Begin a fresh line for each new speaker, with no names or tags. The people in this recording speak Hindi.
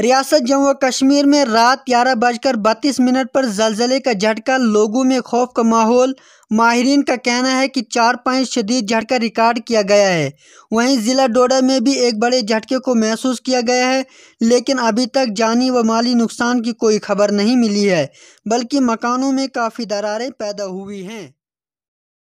रियासत जम्मू कश्मीर में रात ग्यारह बजकर बत्तीस मिनट पर जलजले का झटका लोगों में खौफ का माहौल माहरीन का कहना है कि चार पाँच शदीद झटका रिकॉर्ड किया गया है वहीं ज़िला डोडा में भी एक बड़े झटके को महसूस किया गया है लेकिन अभी तक जानी व माली नुकसान की कोई खबर नहीं मिली है बल्कि मकानों में काफ़ी दरारें पैदा हुई हैं